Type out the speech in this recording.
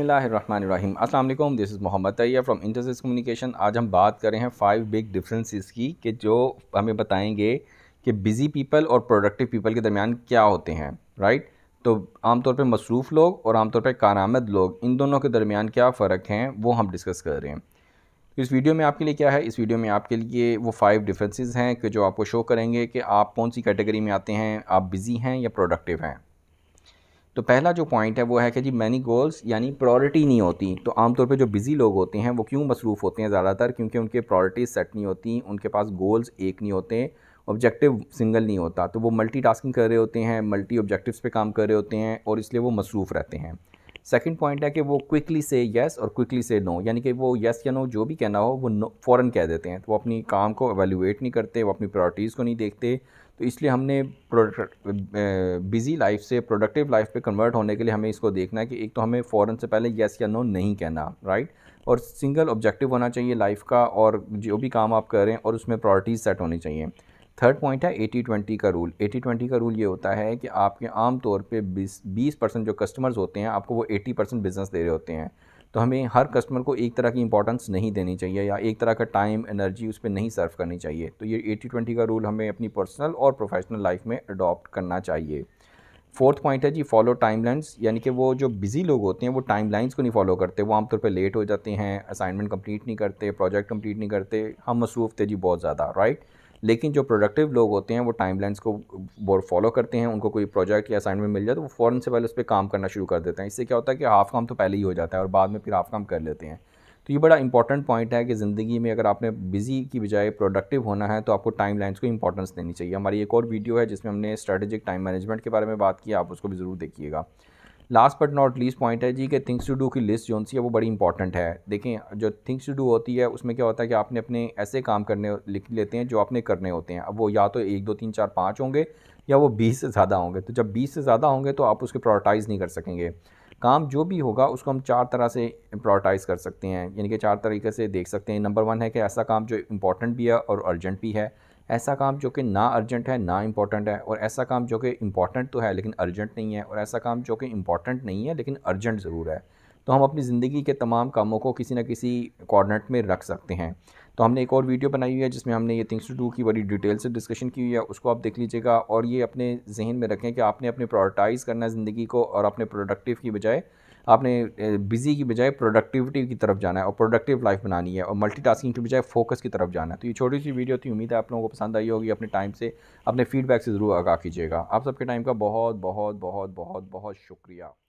बसमीम अल्लाम this is Mohammad Tayyab from इंटरसेस कम्युनिकेशन आज हम बात कर रहे हैं फ़ाइव बिग डिफरेंसेस की कि जो हमें बताएंगे कि बिज़ी पीपल और प्रोडक्टिव पीपल के दरमियान क्या होते हैं राइट तो आमतौर पर मसरूफ़ लोग और आमतौर कार कारामद लोग इन दोनों के दरमियान क्या फ़र्क हैं वो हम डिस्कस कर रहे हैं तो इस वीडियो में आपके लिए क्या है इस वीडियो में आपके लिए वो फ़ाइव डिफरेंसेस हैं कि जो आपको शो करेंगे कि आप कौन सी कैटेगरी में आते हैं आप बिज़ी हैं या प्रोडक्टिव हैं तो पहला जो पॉइंट है वो है कि जी मैनी गोल्स यानी प्रायोरिटी नहीं होती तो आमतौर पे जो बिज़ी लोग होते हैं वो क्यों मसरूफ़ होते हैं ज़्यादातर क्योंकि उनके प्रायोरिटीज़ सेट नहीं होती उनके पास गोल्स एक नहीं होते ऑब्जेक्टिव सिंगल नहीं होता तो वो मल्टी कर रहे होते हैं मल्टी ऑब्जेक्टिव्स पे काम कर रहे होते हैं और इसलिए वो मसरूफ़ रहते हैं सेकंड पॉइंट है कि वो क्विकली से येस और क्विकली से नो यानी कि वो येस या नो जो भी कहना हो वो नो फ़ौरन कह देते हैं तो वो अपनी काम को एवेल्यूट नहीं करते वो अपनी प्रायोरिटीज़ को नहीं देखते तो इसलिए हमने बिज़ी लाइफ से प्रोडक्टिव लाइफ पे कन्वर्ट होने के लिए हमें इसको देखना है कि एक तो हमें फ़ौरन से पहले येस या नो नहीं कहना राइट और सिंगल ऑब्जेक्टिव होना चाहिए लाइफ का और जो भी काम आप कर रहे हैं और उसमें प्रायोरिटीज़ सेट होनी चाहिए थर्ड पॉइंट है एटी ट्वेंटी का रूल एटी ट्वेंटी का रूल ये होता है कि आपके आम तौर पे बीस बीस परसेंट जो कस्टमर्स होते हैं आपको वो एटी परसेंट बिज़नेस दे रहे होते हैं तो हमें हर कस्टमर को एक तरह की इंपॉर्टेंस नहीं देनी चाहिए या एक तरह का टाइम एनर्जी उस पर नहीं सर्व करनी चाहिए तो ये एटी ट्वेंटी का रूल हमें अपनी पर्सनल और प्रोफेशनल लाइफ में अडॉप्ट करना चाहिए फोर्थ पॉइंट है जी फॉलो टाइमलाइंस यानी कि वो जो बिज़ी लोग होते हैं वो टाइमलाइंस को नहीं फॉलो करते वो आमतौर पर लेट हो जाते हैं असाइनमेंट कंप्लीट नहीं करते प्रोजेक्ट कंप्लीट नहीं करते हम मसरूफ़ थे जी बहुत ज़्यादा राइट right? लेकिन जो प्रोडक्टिव लोग होते हैं वो टाइम को फॉलो करते हैं उनको कोई प्रोजेक्ट या असाइनमेंट मिल जाए तो वो फ़ौरन से पहले उस पर काम करना शुरू कर देते हैं इससे क्या होता है कि हाफ काम तो पहले ही हो जाता है और बाद में फिर हाफ काम कर लेते हैं तो ये बड़ा इंपॉर्टेंट पॉइंट है कि ज़िंदगी में अगर आपने बिज़ी की बजाय प्रोडक्टिव होना है तो आपको टाइम लाइन्स को इंपॉर्टेंस देनी चाहिए हमारी एक और वीडियो है जिसमें हमने स्ट्रेटेजिक टाइम मैनेजमेंट के बारे में बात की आप उसको भी ज़रूर देखिएगा last but not least point है जी कि थिंग्स टू डू की लिस्ट जो सी है वो बड़ी इंपॉर्टेंट है देखें जो थिंग्स टू डू होती है उसमें क्या होता है कि आपने अपने ऐसे काम करने लिख लेते हैं जो आपने करने होते हैं अब वो या तो एक दो तीन चार पाँच होंगे या वो बीस से ज़्यादा होंगे तो जब बीस से ज़्यादा होंगे तो आप उसके प्रोटाइज़ नहीं कर सकेंगे काम जो भी होगा उसको हम चार तरह से प्रोटाइज़ कर सकते हैं यानी कि चार तरीके से देख सकते हैं नंबर वन है कि ऐसा काम जो इंपॉर्टेंट भी है और अर्जेंट भी है ऐसा काम जो कि ना अर्जेंट है ना इंपॉर्टेंट है और ऐसा काम जो कि इंपॉर्टेंट तो है लेकिन अर्जेंट नहीं है और ऐसा काम जो कि इंपॉर्टेंट नहीं है लेकिन अर्जेंट ज़रूर है तो हम अपनी ज़िंदगी के तमाम कामों को किसी ना किसी कॉर्डनेट में रख सकते हैं तो हमने एक और वीडियो बनाई हुई है जिसमें हमने ये थिंग्स टू डू की बड़ी डिटेल से डिस्कशन की हुई है उसको आप देख लीजिएगा और ये अपने जहन में रखें कि आपने अपने प्रायोरिटाइज़ करना है ज़िंदगी को और अपने प्रोडक्टिव की बजाय आपने बिज़ी की बजाय प्रोडक्टिविटी की तरफ जाना है और प्रोडक्टिव लाइफ बनानी है और मल्टीटास्किंग की बजाय फोकस की तरफ जाना है तो ये छोटी सी वीडियो थी उम्मीद है आप लोगों को पसंद आई होगी अपने टाइम से अपने फीडबैक से ज़रूर आगा कीजिएगा आप सबके टाइम का बहुत बहुत बहुत बहुत बहुत शुक्रिया